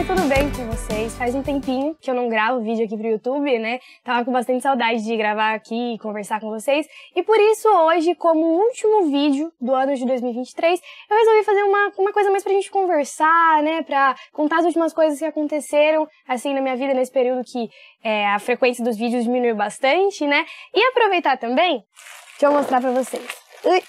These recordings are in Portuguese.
gente, tudo bem com vocês? Faz um tempinho que eu não gravo vídeo aqui pro YouTube, né? Tava com bastante saudade de gravar aqui e conversar com vocês. E por isso, hoje, como último vídeo do ano de 2023, eu resolvi fazer uma, uma coisa mais pra gente conversar, né? Pra contar as últimas coisas que aconteceram, assim, na minha vida, nesse período que é, a frequência dos vídeos diminuiu bastante, né? E aproveitar também, deixa eu mostrar pra vocês. Ui!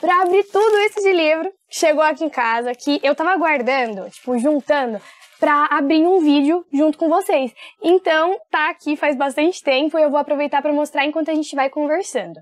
para abrir tudo isso de livro, chegou aqui em casa, que eu tava guardando, tipo, juntando, para abrir um vídeo junto com vocês. Então, tá aqui faz bastante tempo e eu vou aproveitar para mostrar enquanto a gente vai conversando.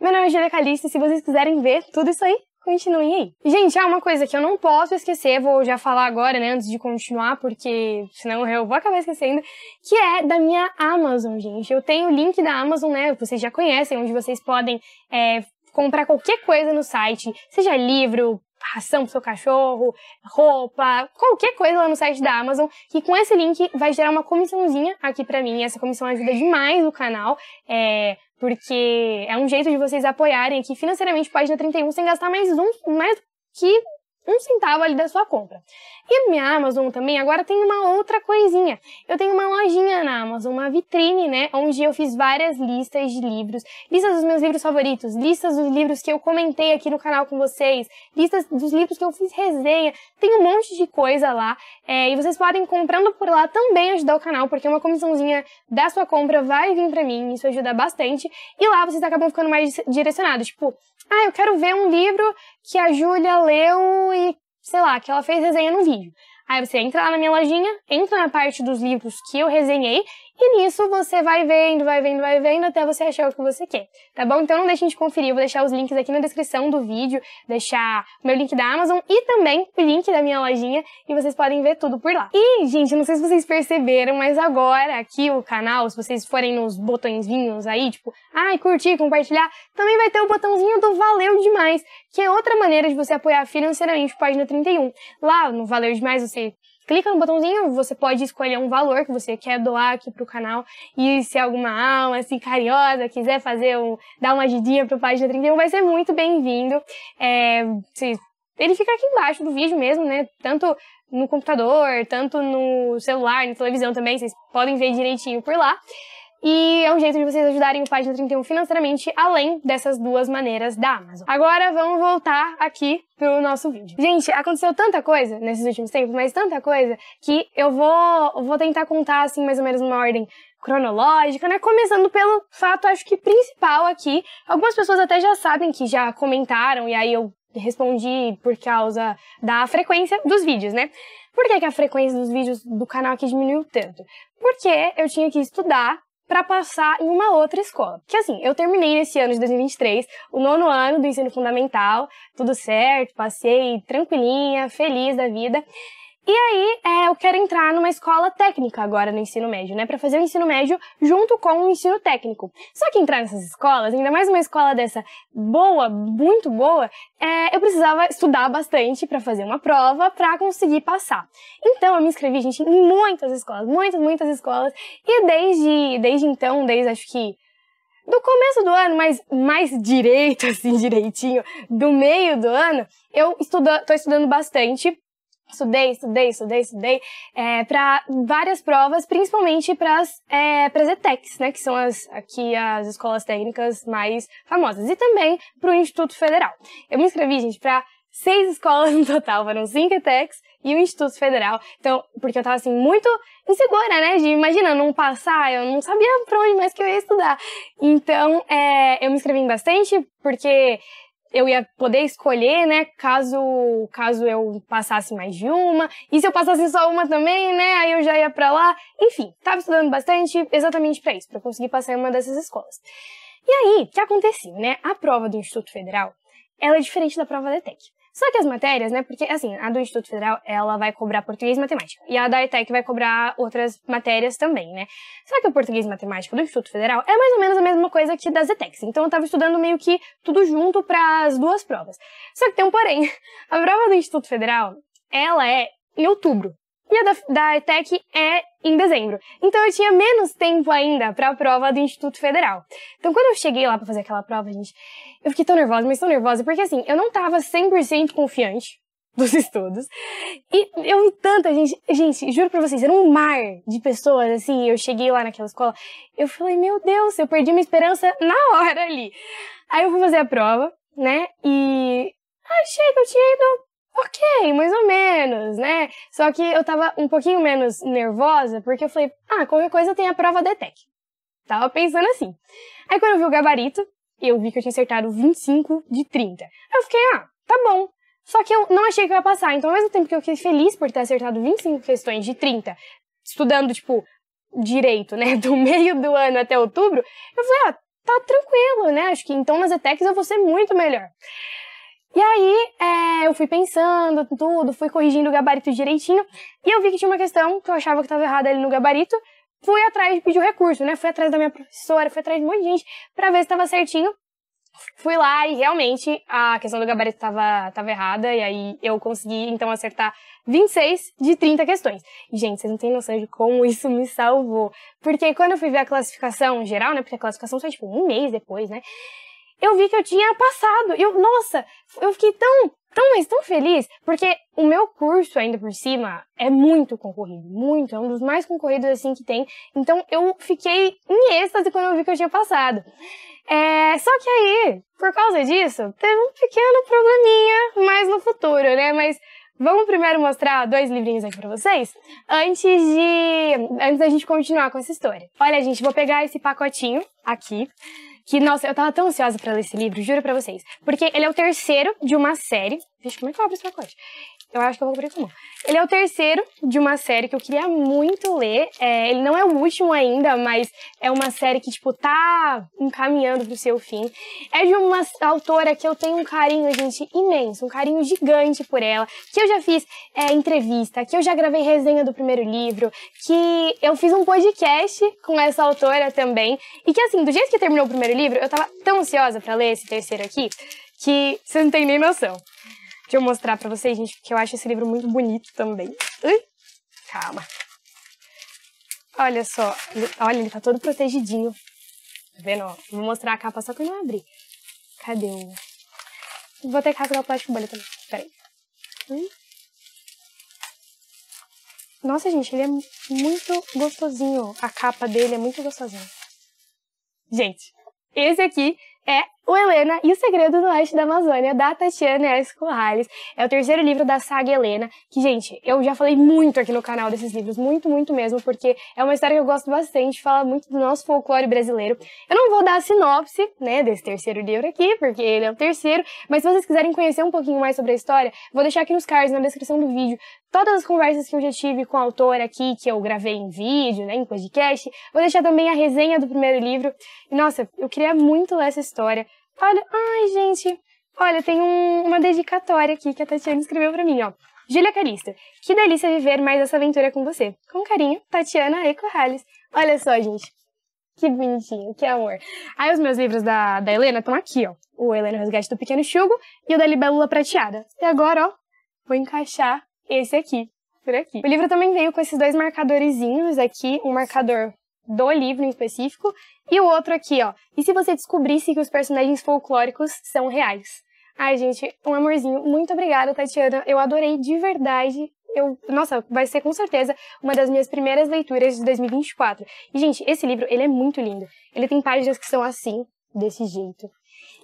Meu nome é Julia Calista e se vocês quiserem ver tudo isso aí, continuem aí. Gente, há é uma coisa que eu não posso esquecer, vou já falar agora, né, antes de continuar, porque senão eu vou acabar esquecendo, que é da minha Amazon, gente. Eu tenho o link da Amazon, né, vocês já conhecem, onde vocês podem é, comprar qualquer coisa no site, seja livro, ração pro seu cachorro, roupa, qualquer coisa lá no site da Amazon, que com esse link vai gerar uma comissãozinha aqui para mim. Essa comissão ajuda demais o canal, é, porque é um jeito de vocês apoiarem aqui financeiramente Página 31 sem gastar mais um, mais que um centavo ali da sua compra. E minha Amazon também agora tem uma outra coisinha. Eu tenho uma lojinha na Amazon, uma vitrine, né? Onde eu fiz várias listas de livros, listas dos meus livros favoritos, listas dos livros que eu comentei aqui no canal com vocês, listas dos livros que eu fiz resenha. Tem um monte de coisa lá. É, e vocês podem, comprando por lá, também ajudar o canal, porque uma comissãozinha da sua compra vai vir pra mim, isso ajuda bastante. E lá vocês acabam ficando mais direcionados. Tipo, ah, eu quero ver um livro que a Júlia leu e sei lá, que ela fez resenha no vídeo. Aí você entra lá na minha lojinha, entra na parte dos livros que eu resenhei e nisso você vai vendo, vai vendo, vai vendo até você achar o que você quer, tá bom? Então não deixem de conferir, eu vou deixar os links aqui na descrição do vídeo, deixar o meu link da Amazon e também o link da minha lojinha e vocês podem ver tudo por lá. E, gente, não sei se vocês perceberam, mas agora aqui o canal, se vocês forem nos botõezinhos aí, tipo, ai, ah, curtir, compartilhar, também vai ter o botãozinho do Valeu Demais, que é outra maneira de você apoiar financeiramente o Página 31. Lá no Valeu Demais você clica no botãozinho, você pode escolher um valor que você quer doar aqui pro canal. E se alguma alma, assim, carinhosa, quiser fazer um, dar uma ajudinha pro Página 31, vai ser muito bem-vindo. É, se, ele fica aqui embaixo do vídeo mesmo, né? Tanto no computador, tanto no celular, na televisão também, vocês podem ver direitinho por lá. E é um jeito de vocês ajudarem o Página 31 financeiramente, além dessas duas maneiras da Amazon. Agora vamos voltar aqui pro nosso vídeo. Gente, aconteceu tanta coisa nesses últimos tempos, mas tanta coisa, que eu vou, vou tentar contar assim mais ou menos numa ordem cronológica, né? Começando pelo fato, acho que principal aqui. Algumas pessoas até já sabem que já comentaram, e aí eu respondi por causa da frequência dos vídeos, né? Por que, que a frequência dos vídeos do canal aqui diminuiu tanto? Porque eu tinha que estudar para passar em uma outra escola. Que assim, eu terminei nesse ano de 2023, o nono ano do ensino fundamental, tudo certo, passei tranquilinha, feliz da vida. E aí, é, eu quero entrar numa escola técnica agora no ensino médio, né? Para fazer o ensino médio junto com o ensino técnico. Só que entrar nessas escolas, ainda mais uma escola dessa boa, muito boa, é, eu precisava estudar bastante para fazer uma prova para conseguir passar. Então eu me inscrevi, gente, em muitas escolas, muitas, muitas escolas. E desde, desde então, desde acho que do começo do ano, mas mais direito, assim, direitinho, do meio do ano, eu estou estudando bastante Estudei, estudei, estudei, estudei é, para várias provas, principalmente para as é, pras ETECs, né, que são as, aqui as escolas técnicas mais famosas, e também para o Instituto Federal. Eu me inscrevi, gente, para seis escolas no total, foram cinco ETECs e o Instituto Federal. Então, porque eu tava assim, muito insegura, né? De imagina, não passar, eu não sabia para onde mais que eu ia estudar. Então, é, eu me inscrevi bastante, porque eu ia poder escolher, né? Caso, caso eu passasse mais de uma. E se eu passasse só uma também, né? Aí eu já ia para lá. Enfim, tava estudando bastante exatamente para isso, para conseguir passar em uma dessas escolas. E aí, o que aconteceu, né? A prova do Instituto Federal, ela é diferente da prova da ETEC. Só que as matérias, né? Porque, assim, a do Instituto Federal, ela vai cobrar português e matemática. E a da ETEC vai cobrar outras matérias também, né? Só que o português e matemática do Instituto Federal é mais ou menos a mesma coisa que das ETECs. Então eu tava estudando meio que tudo junto para as duas provas. Só que tem um porém. A prova do Instituto Federal, ela é em outubro e a da, da ETEC é em dezembro. Então eu tinha menos tempo ainda para a prova do Instituto Federal. Então quando eu cheguei lá para fazer aquela prova, gente, eu fiquei tão nervosa, mas tão nervosa, porque assim, eu não tava 100% confiante dos estudos. E eu vi tanta gente, gente, juro pra vocês, era um mar de pessoas, assim, eu cheguei lá naquela escola, eu falei, meu Deus, eu perdi minha esperança na hora ali. Aí eu fui fazer a prova, né, e achei que eu tinha ido ok, mais ou menos, né? Só que eu tava um pouquinho menos nervosa, porque eu falei, ah, qualquer coisa tem a prova da Etec. Tava pensando assim. Aí quando eu vi o gabarito, eu vi que eu tinha acertado 25 de 30. Eu fiquei, ah, tá bom. Só que eu não achei que eu ia passar. Então, ao mesmo tempo que eu fiquei feliz por ter acertado 25 questões de 30, estudando, tipo, direito, né, do meio do ano até outubro, eu falei, ah, tá tranquilo, né? Acho que então nas ETECs eu vou ser muito melhor. E aí, é, eu fui pensando tudo, fui corrigindo o gabarito direitinho, e eu vi que tinha uma questão que eu achava que estava errada ali no gabarito, fui atrás de pedir o recurso, né? Fui atrás da minha professora, fui atrás de um monte de gente para ver se estava certinho. Fui lá e realmente a questão do gabarito estava tava errada, e aí eu consegui então acertar 26 de 30 questões. E, gente, vocês não têm noção de como isso me salvou. Porque quando eu fui ver a classificação geral, né? Porque a classificação foi tipo um mês depois, né? eu vi que eu tinha passado. Eu, nossa, eu fiquei tão, tão, mas tão feliz, porque o meu curso, ainda por cima, é muito concorrido, muito, é um dos mais concorridos assim que tem. Então eu fiquei em êxtase quando eu vi que eu tinha passado. É, só que aí, por causa disso, teve um pequeno probleminha mais no futuro, né? Mas vamos primeiro mostrar dois livrinhos aqui pra vocês, antes de. antes da gente continuar com essa história. Olha, gente, vou pegar esse pacotinho aqui que, nossa, eu tava tão ansiosa para ler esse livro, juro para vocês. Porque ele é o terceiro de uma série. Vixe, como é que eu abro esse pacote? Eu acho que eu vou cobrir comum. Ele é o terceiro de uma série que eu queria muito ler. É, ele não é o último ainda, mas é uma série que, tipo, tá encaminhando pro seu fim. É de uma autora que eu tenho um carinho, gente, imenso, um carinho gigante por ela, que eu já fiz é, entrevista, que eu já gravei resenha do primeiro livro, que eu fiz um podcast com essa autora também. E que, assim, do jeito que terminou o primeiro livro, eu tava tão ansiosa para ler esse terceiro aqui, que você não tem nem noção. Deixa eu mostrar para vocês, gente, porque eu acho esse livro muito bonito também. Ui, calma. Olha só, ele, olha, ele tá todo protegidinho. Tá vendo? Ó, vou mostrar a capa só que eu não abri. Cadê o... Vou ter que rasgar o plástico bolha também. Peraí. Hum. Nossa, gente, ele é muito gostosinho. A capa dele é muito gostosinha. Gente, esse aqui é o Helena e o Segredo do Oeste da Amazônia, da Tatiana Escorrales. É o terceiro livro da saga Helena, que, gente, eu já falei muito aqui no canal desses livros, muito, muito mesmo, porque é uma história que eu gosto bastante, fala muito do nosso folclore brasileiro. Eu não vou dar a sinopse, né, desse terceiro livro aqui, porque ele é o terceiro, mas se vocês quiserem conhecer um pouquinho mais sobre a história, vou deixar aqui nos cards, na descrição do vídeo, todas as conversas que eu já tive com a autora aqui, que eu gravei em vídeo, né, em podcast. Vou deixar também a resenha do primeiro livro. E, nossa, eu queria muito ler essa história. Olha, ai, gente. Olha, tem um, uma dedicatória aqui que a Tatiana escreveu para mim, ó. Júlia Calista, que delícia viver mais essa aventura com você. Com carinho, Tatiana E. Ralles. Olha só, gente. Que bonitinho, que amor. Aí os meus livros da, da Helena estão aqui, ó. O Helena Resgate do Pequeno Chugo e o da Libélula Prateada. E agora, ó, vou encaixar esse aqui, por aqui. O livro também veio com esses dois marcadorzinhos aqui, um marcador do livro em específico, e o outro aqui, ó. E se você descobrisse que os personagens folclóricos são reais? Ai, gente, um amorzinho. Muito obrigada, Tatiana. Eu adorei de verdade. Eu, nossa, vai ser com certeza uma das minhas primeiras leituras de 2024. E, gente, esse livro, ele é muito lindo. Ele tem páginas que são assim, desse jeito.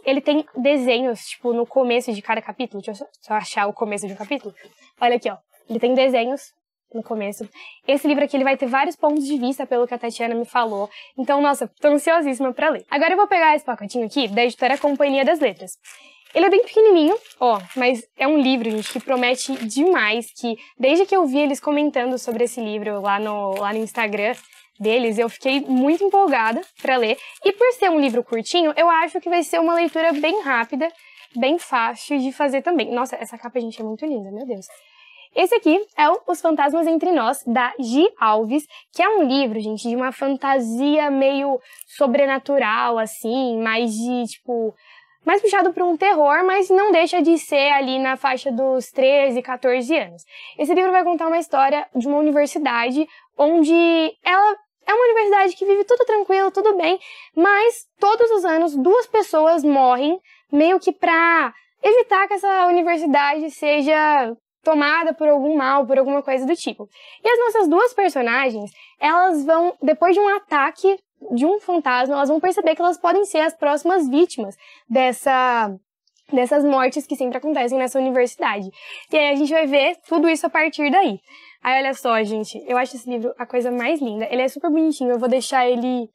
Ele tem desenhos, tipo, no começo de cada capítulo. Deixa eu só achar o começo de um capítulo. Olha aqui, ó. Ele tem desenhos no começo. Esse livro aqui ele vai ter vários pontos de vista pelo que a Tatiana me falou. Então, nossa, tô ansiosíssima para ler. Agora eu vou pegar esse pacotinho aqui da editora Companhia das Letras. Ele é bem pequenininho, ó, mas é um livro, gente, que promete demais, que desde que eu vi eles comentando sobre esse livro lá no, lá no Instagram deles, eu fiquei muito empolgada para ler. E por ser um livro curtinho, eu acho que vai ser uma leitura bem rápida, bem fácil de fazer também. Nossa, essa capa, gente, é muito linda, meu Deus. Esse aqui é o Os Fantasmas Entre Nós, da Gi Alves, que é um livro, gente, de uma fantasia meio sobrenatural, assim, mais de, tipo, mais puxado para um terror, mas não deixa de ser ali na faixa dos 13, 14 anos. Esse livro vai contar uma história de uma universidade onde ela é uma universidade que vive tudo tranquilo, tudo bem, mas todos os anos duas pessoas morrem meio que para evitar que essa universidade seja tomada por algum mal, por alguma coisa do tipo. E as nossas duas personagens, elas vão, depois de um ataque de um fantasma, elas vão perceber que elas podem ser as próximas vítimas dessa dessas mortes que sempre acontecem nessa universidade. E aí a gente vai ver tudo isso a partir daí. Aí olha só, gente, eu acho esse livro a coisa mais linda. Ele é super bonitinho, eu vou deixar ele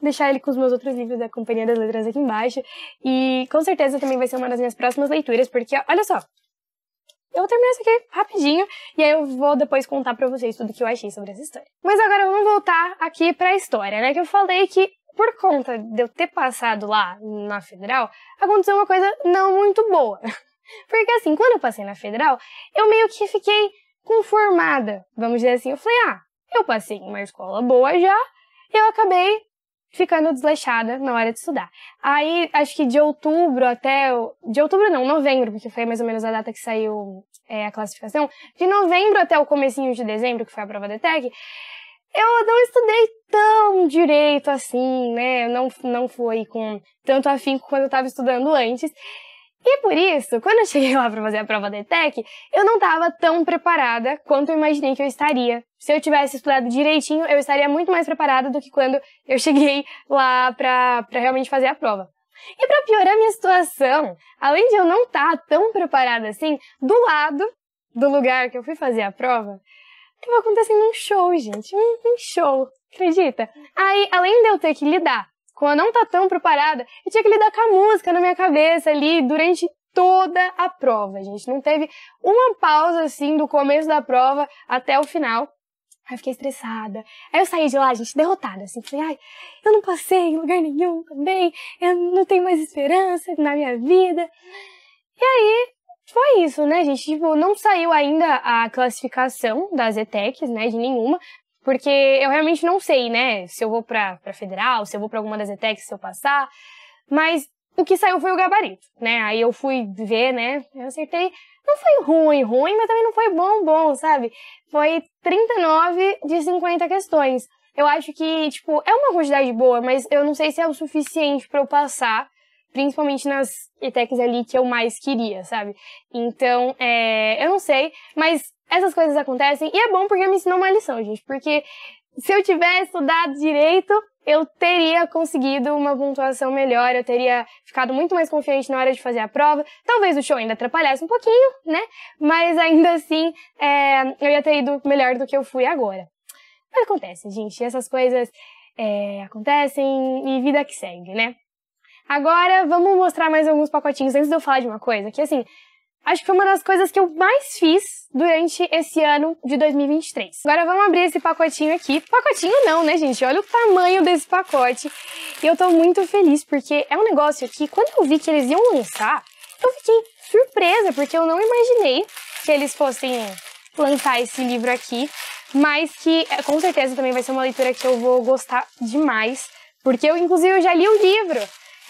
deixar ele com os meus outros livros da Companhia das Letras aqui embaixo. E com certeza também vai ser uma das minhas próximas leituras, porque olha só, eu vou terminar isso aqui rapidinho e aí eu vou depois contar para vocês tudo que eu achei sobre essa história. Mas agora vamos voltar aqui para a história, né? Que eu falei que por conta de eu ter passado lá na federal, aconteceu uma coisa não muito boa. Porque assim, quando eu passei na federal, eu meio que fiquei conformada, vamos dizer assim. Eu falei, ah, eu passei em uma escola boa já, eu acabei ficando desleixada na hora de estudar. Aí, acho que de outubro até. De outubro não, novembro, porque foi mais ou menos a data que saiu é, a classificação. De novembro até o comecinho de dezembro, que foi a prova da ETEC, eu não estudei tão direito assim, né? Não, não foi com tanto afinco quando eu estava estudando antes. E por isso, quando eu cheguei lá para fazer a prova da ETEC, eu não estava tão preparada quanto eu imaginei que eu estaria. Se eu tivesse estudado direitinho, eu estaria muito mais preparada do que quando eu cheguei lá para realmente fazer a prova. E para piorar minha situação, além de eu não estar tá tão preparada assim, do lado do lugar que eu fui fazer a prova, estava acontecendo um show, gente, um, um show, acredita? Aí, além de eu ter que lidar com eu não tá tão preparada, eu tinha que lidar com a música na minha cabeça ali durante toda a prova, gente. Não teve uma pausa assim do começo da prova até o final. Aí eu fiquei estressada. Aí eu saí de lá, gente, derrotada, assim. Falei, ai, eu não passei em lugar nenhum também. Tá eu não tenho mais esperança na minha vida. E aí, foi isso, né, gente? Tipo, não saiu ainda a classificação das ETECs, né, de nenhuma, porque eu realmente não sei, né? Se eu vou pra, pra federal, se eu vou pra alguma das ETECs, se eu passar. Mas o que saiu foi o gabarito, né? Aí eu fui ver, né? Eu acertei. Não foi ruim, ruim, mas também não foi bom, bom, sabe? Foi 39 de 50 questões. Eu acho que, tipo, é uma quantidade boa, mas eu não sei se é o suficiente para eu passar, principalmente nas ETECs ali que eu mais queria, sabe? Então, é, eu não sei, mas essas coisas acontecem e é bom porque me ensinou uma lição, gente, porque se eu tivesse estudado direito, eu teria conseguido uma pontuação melhor, eu teria ficado muito mais confiante na hora de fazer a prova. Talvez o show ainda atrapalhasse um pouquinho, né? Mas ainda assim, é, eu ia ter ido melhor do que eu fui agora. Mas acontece, gente, essas coisas é, acontecem e vida que segue, né? Agora, vamos mostrar mais alguns pacotinhos antes de eu falar de uma coisa, que assim, Acho que foi uma das coisas que eu mais fiz durante esse ano de 2023. Agora vamos abrir esse pacotinho aqui. Pacotinho não, né, gente? Olha o tamanho desse pacote. E eu tô muito feliz porque é um negócio que quando eu vi que eles iam lançar, eu fiquei surpresa porque eu não imaginei que eles fossem lançar esse livro aqui, mas que é, com certeza também vai ser uma leitura que eu vou gostar demais, porque eu inclusive eu já li o livro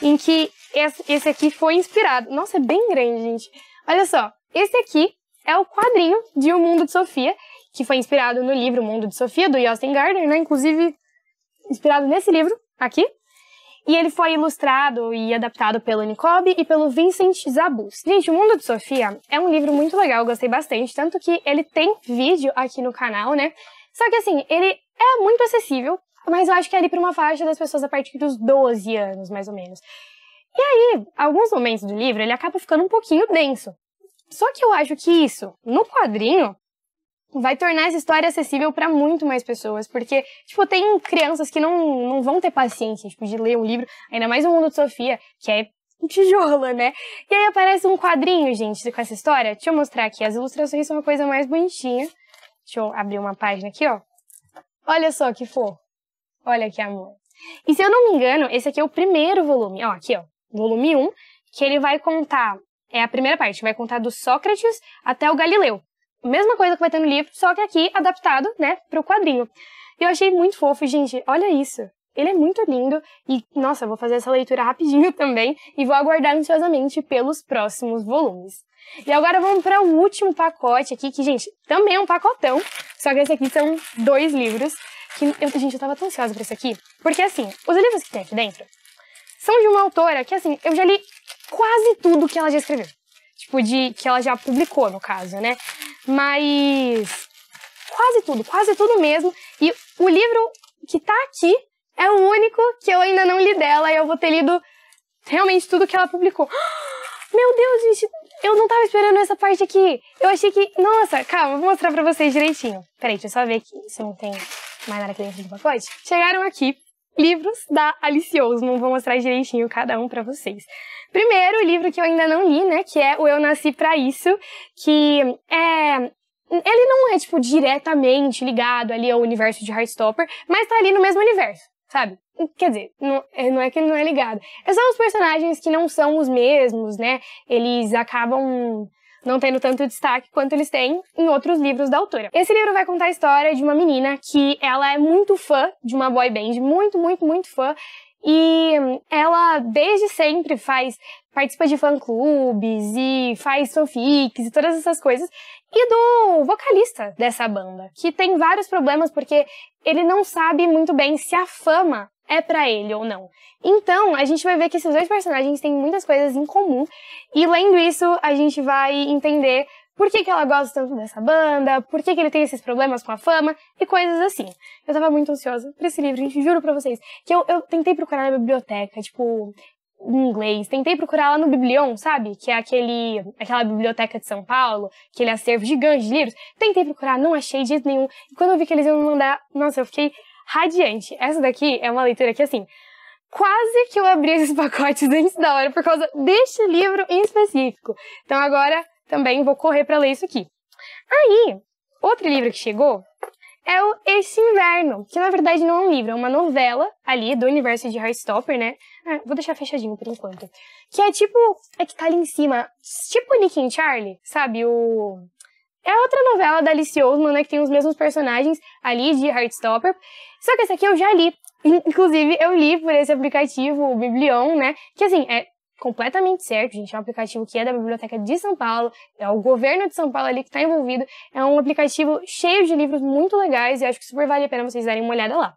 em que esse aqui foi inspirado. Nossa, é bem grande, gente Olha só, esse aqui é o quadrinho de O Mundo de Sofia, que foi inspirado no livro O Mundo de Sofia, do Justin Gardner, né? Inclusive, inspirado nesse livro aqui. E ele foi ilustrado e adaptado pelo Nicobe e pelo Vincent Zabuz. Gente, O Mundo de Sofia é um livro muito legal, eu gostei bastante, tanto que ele tem vídeo aqui no canal, né? Só que assim, ele é muito acessível, mas eu acho que é ali para uma faixa das pessoas a partir dos 12 anos, mais ou menos. E aí, alguns momentos do livro, ele acaba ficando um pouquinho denso. Só que eu acho que isso, no quadrinho, vai tornar essa história acessível para muito mais pessoas, porque, tipo, tem crianças que não, não vão ter paciência, tipo, de ler um livro, ainda mais o Mundo de Sofia, que é um tijolo, né? E aí aparece um quadrinho, gente, com essa história. Deixa eu mostrar aqui, as ilustrações são uma coisa mais bonitinha. Deixa eu abrir uma página aqui, ó. Olha só que fofo. Olha que amor. E se eu não me engano, esse aqui é o primeiro volume. Ó, aqui, ó volume 1, que ele vai contar, é a primeira parte, vai contar do Sócrates até o Galileu. Mesma coisa que vai ter no livro, só que aqui adaptado, né, para o quadrinho. E eu achei muito fofo, gente, olha isso. Ele é muito lindo e, nossa, vou fazer essa leitura rapidinho também e vou aguardar ansiosamente pelos próximos volumes. E agora vamos para o último pacote aqui, que, gente, também é um pacotão, só que esse aqui são dois livros. Que eu, gente, eu tava tão ansiosa pra isso aqui. Porque, assim, os livros que tem aqui dentro são de uma autora que, assim, eu já li quase tudo que ela já escreveu. Tipo, de, que ela já publicou, no caso, né? Mas quase tudo, quase tudo mesmo. E o livro que tá aqui é o único que eu ainda não li dela e eu vou ter lido realmente tudo que ela publicou. Meu Deus, gente, eu não tava esperando essa parte aqui. Eu achei que. Nossa, calma, vou mostrar pra vocês direitinho. Peraí, deixa eu só ver aqui se não tem mais nada aqui dentro do pacote. Chegaram aqui livros da Alicioso. Não vou mostrar direitinho cada um para vocês. Primeiro, o livro que eu ainda não li, né, que é O Eu Nasci para Isso, que é ele não é tipo diretamente ligado ali ao universo de Heartstopper, mas tá ali no mesmo universo, sabe? Quer dizer, não, é, não é que não é ligado. É só os personagens que não são os mesmos, né? Eles acabam não tendo tanto destaque quanto eles têm em outros livros da autora. Esse livro vai contar a história de uma menina que ela é muito fã de uma boy band, muito, muito, muito fã, e ela desde sempre faz participa de fã clubes e faz fanfics e todas essas coisas e do vocalista dessa banda que tem vários problemas porque ele não sabe muito bem se a fama é para ele ou não. Então, a gente vai ver que esses dois personagens têm muitas coisas em comum, e lendo isso, a gente vai entender por que, que ela gosta tanto dessa banda, por que, que ele tem esses problemas com a fama e coisas assim. Eu tava muito ansiosa pra esse livro, gente, juro pra vocês, que eu, eu tentei procurar na biblioteca, tipo, em inglês. Tentei procurar lá no Biblion, sabe? Que é aquele, aquela biblioteca de São Paulo, aquele acervo gigante de livros. Tentei procurar, não achei de jeito nenhum. E quando eu vi que eles iam mandar, nossa, eu fiquei radiante. Essa daqui é uma leitura que, assim, quase que eu abri esses pacotes antes da hora por causa deste livro em específico. Então agora também vou correr para ler isso aqui. Aí, outro livro que chegou é o Este Inverno, que na verdade não é um livro, é uma novela ali do universo de Heartstopper, né? Ah, vou deixar fechadinho por enquanto. Que é tipo, é que tá ali em cima, tipo Nick and Charlie, sabe? O é outra novela da Alice Ousman, né, que tem os mesmos personagens ali de Heartstopper. Só que essa aqui eu já li. Inclusive, eu li por esse aplicativo, o Biblion, né? Que assim, é completamente certo, gente. É um aplicativo que é da Biblioteca de São Paulo, é o governo de São Paulo ali que está envolvido. É um aplicativo cheio de livros muito legais e acho que super vale a pena vocês darem uma olhada lá.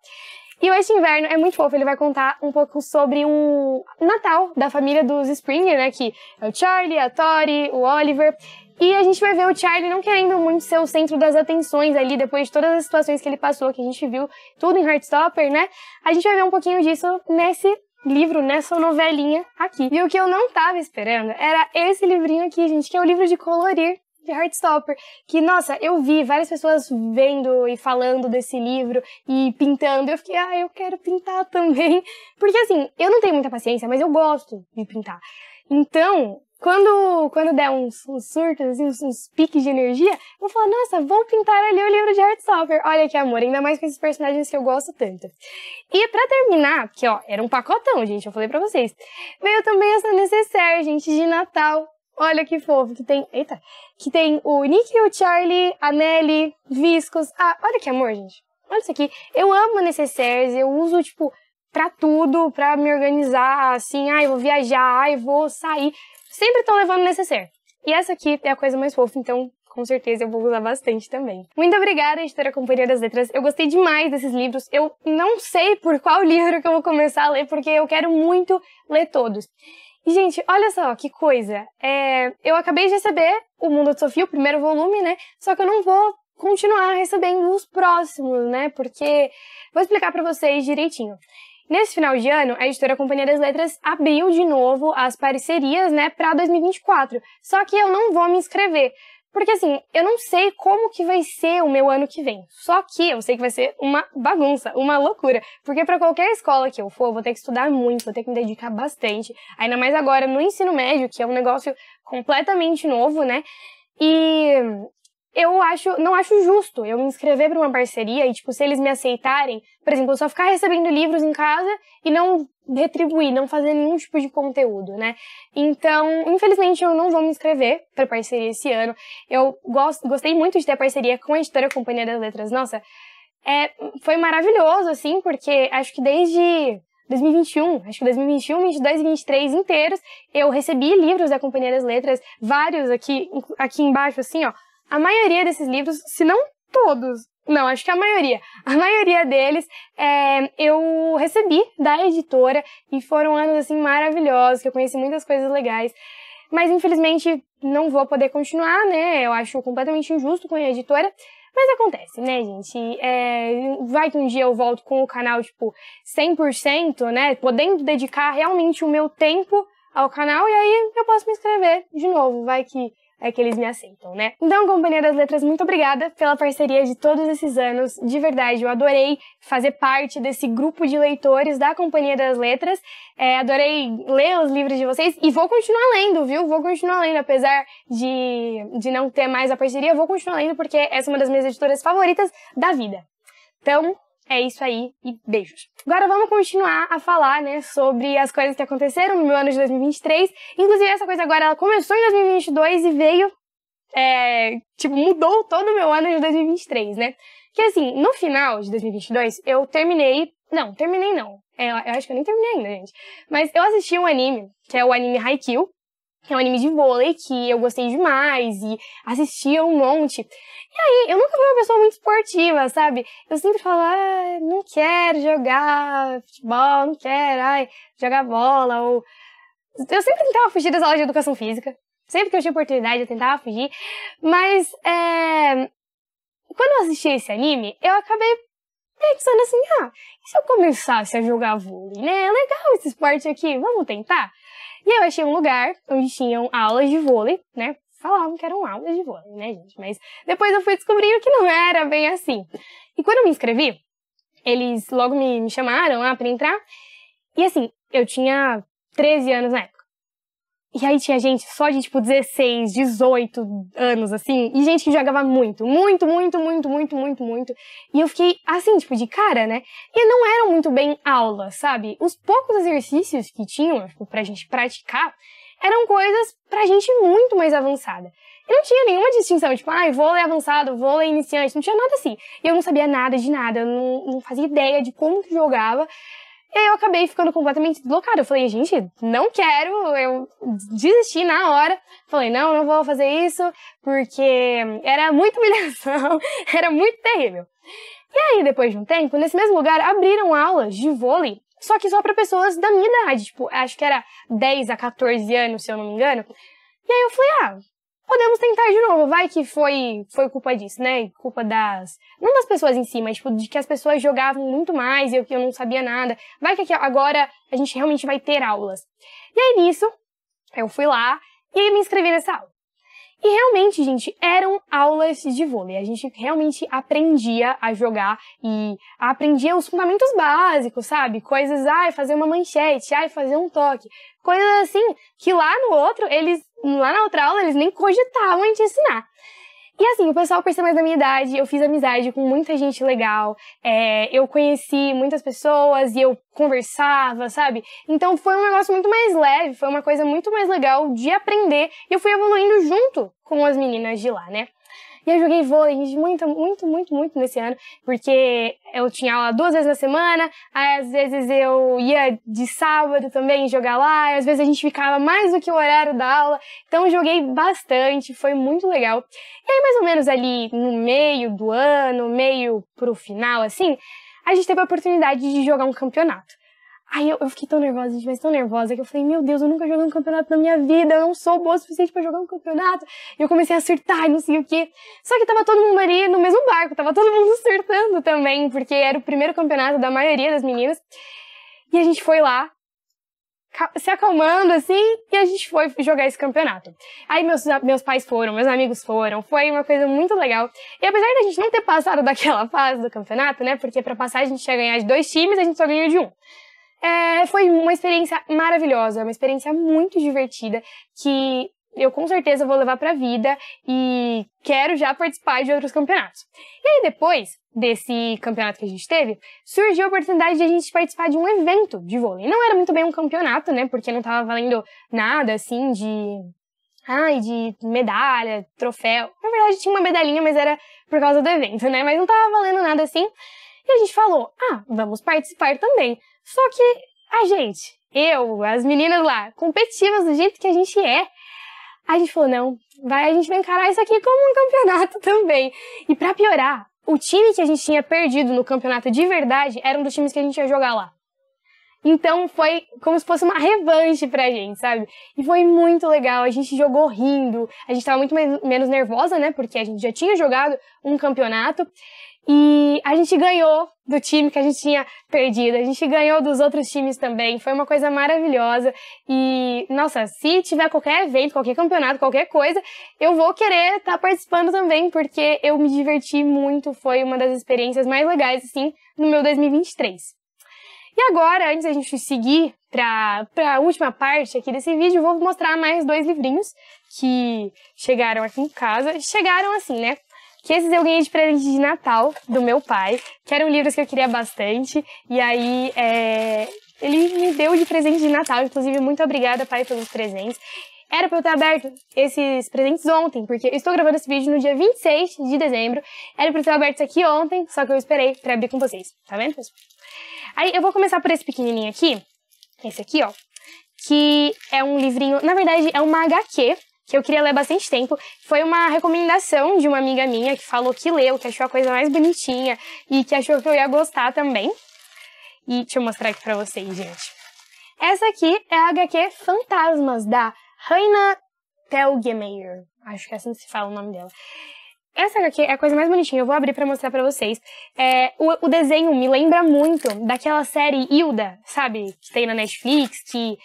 E o Este Inverno é muito fofo, ele vai contar um pouco sobre o Natal da família dos Springer, né? Que é o Charlie, a Tori, o Oliver. E a gente vai ver o Charlie não querendo muito ser o centro das atenções ali, depois de todas as situações que ele passou, que a gente viu tudo em Heartstopper, né? A gente vai ver um pouquinho disso nesse livro, nessa novelinha aqui. E o que eu não tava esperando era esse livrinho aqui, gente, que é o livro de colorir de Heartstopper, que, nossa, eu vi várias pessoas vendo e falando desse livro e pintando. Eu fiquei, ah, eu quero pintar também. Porque, assim, eu não tenho muita paciência, mas eu gosto de pintar. Então, quando, quando der uns, uns surtos, assim, uns, uns, piques de energia, eu vou falar, nossa, vou pintar ali o livro de Art Olha que amor, ainda mais com esses personagens que eu gosto tanto. E para terminar, porque ó, era um pacotão, gente, eu falei para vocês, veio também essa necessaire, gente, de Natal. Olha que fofo, que tem. Eita! Que tem o Nick, e o Charlie, a Nelly, Viscos. Ah, olha que amor, gente. Olha isso aqui. Eu amo necessaires, eu uso, tipo, pra tudo, pra me organizar, assim, ai, vou viajar, ai, vou sair sempre estão levando necessaire. E essa aqui é a coisa mais fofa, então com certeza eu vou usar bastante também. Muito obrigada, editora Companhia das Letras. Eu gostei demais desses livros. Eu não sei por qual livro que eu vou começar a ler, porque eu quero muito ler todos. E, gente, olha só que coisa. É, eu acabei de receber O Mundo de Sofia, o primeiro volume, né? Só que eu não vou continuar recebendo os próximos, né? Porque vou explicar para vocês direitinho. Nesse final de ano, a editora Companhia das Letras abriu de novo as parcerias, né, para 2024. Só que eu não vou me inscrever, porque assim, eu não sei como que vai ser o meu ano que vem. Só que eu sei que vai ser uma bagunça, uma loucura. Porque para qualquer escola que eu for, eu vou ter que estudar muito, vou ter que me dedicar bastante. Ainda mais agora no ensino médio, que é um negócio completamente novo, né? E eu acho, não acho justo eu me inscrever para uma parceria e, tipo, se eles me aceitarem, por exemplo, eu só ficar recebendo livros em casa e não retribuir, não fazer nenhum tipo de conteúdo, né? Então, infelizmente, eu não vou me inscrever para parceria esse ano. Eu gosto, gostei muito de ter parceria com a editora Companhia das Letras. Nossa, é, foi maravilhoso, assim, porque acho que desde 2021, acho que 2021, 22 e 23 inteiros, eu recebi livros da Companhia das Letras, vários aqui, aqui embaixo, assim, ó, a maioria desses livros, se não todos, não, acho que a maioria. A maioria deles é, eu recebi da editora e foram anos assim maravilhosos, que eu conheci muitas coisas legais. Mas infelizmente não vou poder continuar, né? Eu acho completamente injusto com a editora. Mas acontece, né, gente? É, vai que um dia eu volto com o canal, tipo, 100%, né? Podendo dedicar realmente o meu tempo ao canal e aí eu posso me inscrever de novo. Vai que é que eles me aceitam, né? Então, Companhia das Letras, muito obrigada pela parceria de todos esses anos. De verdade, eu adorei fazer parte desse grupo de leitores da Companhia das Letras. É, adorei ler os livros de vocês e vou continuar lendo, viu? Vou continuar lendo, apesar de, de não ter mais a parceria, vou continuar lendo porque essa é uma das minhas editoras favoritas da vida. Então, é isso aí e beijos. Agora vamos continuar a falar, né, sobre as coisas que aconteceram no meu ano de 2023. Inclusive essa coisa agora ela começou em 2022 e veio é, tipo mudou todo o meu ano de 2023, né? Que assim, no final de 2022 eu terminei, não, terminei não. É, eu acho que eu nem terminei ainda, gente. Mas eu assisti um anime, que é o anime Haikyuu, que é um anime de vôlei que eu gostei demais e assistia um monte. E aí, eu nunca fui uma pessoa muito esportiva, sabe? Eu sempre falo, ah, não quero jogar futebol, não quero, ai, jogar bola, ou... Eu sempre tentava fugir das aulas de educação física. Sempre que eu tinha oportunidade, eu tentava fugir. Mas, é... Quando eu assisti esse anime, eu acabei pensando assim, ah, e se eu começasse a jogar vôlei, né? É legal esse esporte aqui, vamos tentar? E eu achei um lugar onde tinham aulas de vôlei, né? falavam que eram aulas de vôlei, né, gente? Mas depois eu fui descobrindo que não era bem assim. E quando eu me inscrevi, eles logo me, me chamaram lá para entrar. E assim, eu tinha 13 anos na época. E aí tinha gente só de tipo 16, 18 anos, assim, e gente que jogava muito, muito, muito, muito, muito, muito, muito. E eu fiquei assim, tipo, de cara, né? E não eram muito bem aulas, sabe? Os poucos exercícios que tinham, tipo, pra gente praticar, eram coisas pra gente muito mais avançada. E não tinha nenhuma distinção, tipo, ah, vôlei avançado, vôlei iniciante, não tinha nada assim. E eu não sabia nada de nada, eu não, não fazia ideia de como que jogava. E aí eu acabei ficando completamente deslocada. Eu falei, gente, não quero, eu desisti na hora. Falei, não, não vou fazer isso, porque era muita humilhação, era muito terrível. E aí, depois de um tempo, nesse mesmo lugar, abriram aulas de vôlei só que só para pessoas da minha idade, tipo, acho que era 10 a 14 anos, se eu não me engano. E aí eu falei, ah, podemos tentar de novo. Vai que foi, foi culpa disso, né? Culpa das. Não das pessoas em si, mas tipo, de que as pessoas jogavam muito mais e eu que eu não sabia nada. Vai que agora a gente realmente vai ter aulas. E aí nisso, eu fui lá e me inscrevi nessa aula. E realmente, gente, eram aulas de vôlei. A gente realmente aprendia a jogar e aprendia os fundamentos básicos, sabe? Coisas, ai, ah, fazer uma manchete, ai, ah, fazer um toque. Coisas assim que lá no outro, eles, lá na outra aula, eles nem cogitavam em te ensinar. E assim, o pessoal por ser mais da minha idade, eu fiz amizade com muita gente legal, é, eu conheci muitas pessoas e eu conversava, sabe? Então foi um negócio muito mais leve, foi uma coisa muito mais legal de aprender e eu fui evoluindo junto com as meninas de lá, né? E eu joguei vôlei muito, muito, muito, muito nesse ano, porque eu tinha aula duas vezes na semana, aí às vezes eu ia de sábado também jogar lá, às vezes a gente ficava mais do que o horário da aula, então joguei bastante, foi muito legal. E aí, mais ou menos ali no meio do ano, meio pro final, assim, a gente teve a oportunidade de jogar um campeonato. Aí eu, eu, fiquei tão nervosa, gente, mas tão nervosa que eu falei, meu Deus, eu nunca joguei um campeonato na minha vida, eu não sou boa o suficiente para jogar um campeonato. E eu comecei a surtar e não sei o quê. Só que tava todo mundo ali no mesmo barco, tava todo mundo surtando também, porque era o primeiro campeonato da maioria das meninas. E a gente foi lá, se acalmando assim, e a gente foi jogar esse campeonato. Aí meus, meus pais foram, meus amigos foram, foi uma coisa muito legal. E apesar da gente não ter passado daquela fase do campeonato, né, porque para passar a gente ia ganhar de dois times, a gente só ganhou de um. É, foi uma experiência maravilhosa, uma experiência muito divertida que eu com certeza vou levar para a vida e quero já participar de outros campeonatos. E aí depois desse campeonato que a gente teve, surgiu a oportunidade de a gente participar de um evento de vôlei. Não era muito bem um campeonato, né? Porque não tava valendo nada assim de ai, de medalha, troféu. Na verdade tinha uma medalhinha, mas era por causa do evento, né? Mas não tava valendo nada assim. E a gente falou: ah, vamos participar também. Só que a gente, eu, as meninas lá, competitivas do jeito que a gente é, a gente falou: não, vai, a gente vai encarar isso aqui como um campeonato também. E para piorar, o time que a gente tinha perdido no campeonato de verdade era um dos times que a gente ia jogar lá. Então foi como se fosse uma revanche pra gente, sabe? E foi muito legal, a gente jogou rindo, a gente tava muito menos nervosa, né? Porque a gente já tinha jogado um campeonato. E a gente ganhou do time que a gente tinha perdido, a gente ganhou dos outros times também. Foi uma coisa maravilhosa. E, nossa, se tiver qualquer evento, qualquer campeonato, qualquer coisa, eu vou querer estar tá participando também, porque eu me diverti muito. Foi uma das experiências mais legais, assim, no meu 2023. E agora, antes da gente seguir para a última parte aqui desse vídeo, eu vou mostrar mais dois livrinhos que chegaram aqui em casa. Chegaram assim, né? que esses eu ganhei de presente de Natal do meu pai, que eram livros que eu queria bastante. E aí é, ele me deu de presente de Natal, inclusive muito obrigada, pai, pelos presentes. Era para eu ter aberto esses presentes ontem, porque eu estou gravando esse vídeo no dia 26 de dezembro. Era para eu ter aberto isso aqui ontem, só que eu esperei para abrir com vocês. Tá vendo, pessoal? Aí eu vou começar por esse pequenininho aqui, esse aqui, ó, que é um livrinho, na verdade é uma HQ que eu queria ler bastante tempo. Foi uma recomendação de uma amiga minha que falou que leu, que achou a coisa mais bonitinha e que achou que eu ia gostar também. E deixa eu mostrar aqui pra vocês, gente. Essa aqui é a HQ Fantasmas, da Raina Telgemeier. Acho que é assim que se fala o nome dela. Essa HQ é a coisa mais bonitinha, eu vou abrir para mostrar para vocês. É, o, o, desenho me lembra muito daquela série Hilda, sabe? Que tem na Netflix, que